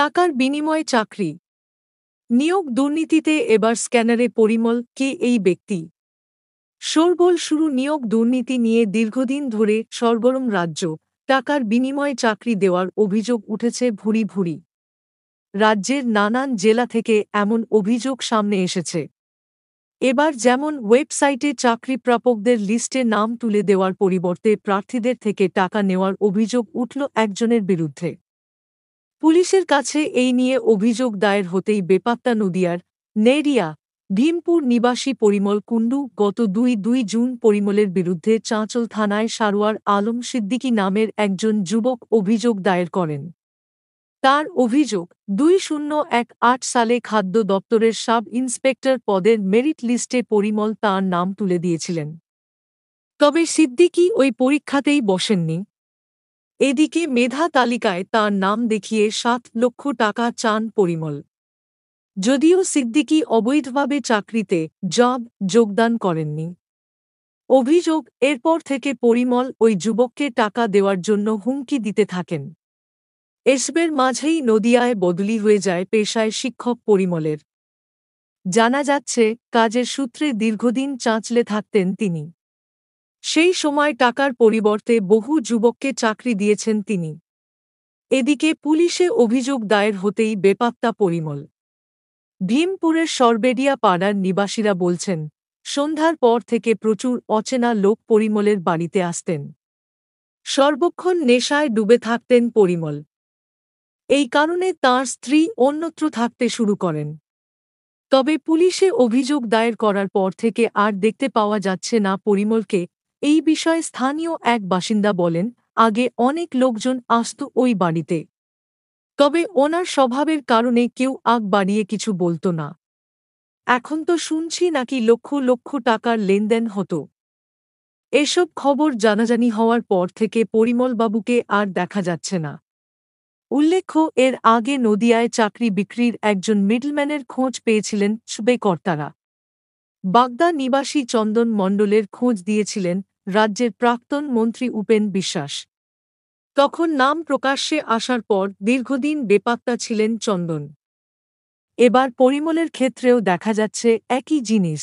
টাকার বিনিময়ে চাকরি নিয়োগ দুর্নীতিতে এবার স্ক্যানারে পরিমল কে এই ব্যক্তি সরবল শুরু নিয়োগ দুর্নীতি নিয়ে দীর্ঘদিন ধরে সরগরম রাজ্য টাকার বিনিময়ে চাকরি দেওয়ার অভিযোগ উঠেছে ভুরি ভুরি রাজ্যের নানান জেলা থেকে এমন অভিযোগ সামনে এসেছে এবার যেমন ওয়েবসাইটে চাকরি প্রাপকদের লিস্টে নাম তুলে দেওয়ার পরিবর্তে প্রার্থীদের থেকে টাকা নেওয়ার অভিযোগ উঠল একজনের বিরুদ্ধে পুলিশের কাছে এই নিয়ে অভিযোগ দায়ের হতেই বেপাত্তা নদিয়ার নেরিয়া ভীমপুর নিবাসী পরিমল কুণ্ডু গত দুই দুই জুন পরিমলের বিরুদ্ধে চাঁচল থানায় সারোয়ার আলম সিদ্দিকী নামের একজন যুবক অভিযোগ দায়ের করেন তার অভিযোগ দুই শূন্য এক আট সালে খাদ্য দপ্তরের সাব ইন্সপেক্টর পদের মেরিট লিস্টে পরিমল তার নাম তুলে দিয়েছিলেন তবে সিদ্দিকী ওই পরীক্ষাতেই বসেননি এদিকে মেধা তালিকায় তার নাম দেখিয়ে সাত লক্ষ টাকা চান পরিমল যদিও সিদ্দিকি অবৈধভাবে চাকরিতে জব যোগদান করেননি অভিযোগ এরপর থেকে পরিমল ওই যুবককে টাকা দেওয়ার জন্য হুমকি দিতে থাকেন এসবের মাঝেই নদিয়ায় বদলি হয়ে যায় পেশায় শিক্ষক পরিমলের জানা যাচ্ছে কাজের সূত্রে দীর্ঘদিন চাঁচলে থাকতেন তিনি সেই সময় টাকার পরিবর্তে বহু যুবককে চাকরি দিয়েছেন তিনি এদিকে পুলিশে অভিযোগ দায়ের হতেই বেপাত্তা পরিমল ভীমপুরের সরবেডিয়া পাড়ার নিবাসীরা বলছেন সন্ধ্যার পর থেকে প্রচুর অচেনা লোক পরিমলের বাড়িতে আসতেন সর্বক্ষণ নেশায় ডুবে থাকতেন পরিমল এই কারণে তার স্ত্রী অন্যত্র থাকতে শুরু করেন তবে পুলিশে অভিযোগ দায়ের করার পর থেকে আর দেখতে পাওয়া যাচ্ছে না পরিমলকে এই বিষয়ে স্থানীয় এক বাসিন্দা বলেন আগে অনেক লোকজন আসত ওই বাড়িতে তবে ওনার স্বভাবের কারণে কেউ আগ বাড়িয়ে কিছু বলত না এখন তো শুনছি নাকি লক্ষ লক্ষ টাকার লেনদেন হতো এসব খবর জানাজানি হওয়ার পর থেকে পরিমলবাবুকে আর দেখা যাচ্ছে না উল্লেখ্য এর আগে নদিয়ায় চাকরি বিক্রির একজন মিডলম্যানের খোঁজ পেয়েছিলেন সুবেকর্তারা বাগদা নিবাসী চন্দন মণ্ডলের খোঁজ দিয়েছিলেন রাজ্যের প্রাক্তন মন্ত্রী উপেন বিশ্বাস তখন নাম প্রকাশ্যে আসার পর দীর্ঘদিন বেপাত্তা ছিলেন চন্দন এবার পরিমলের ক্ষেত্রেও দেখা যাচ্ছে একই জিনিস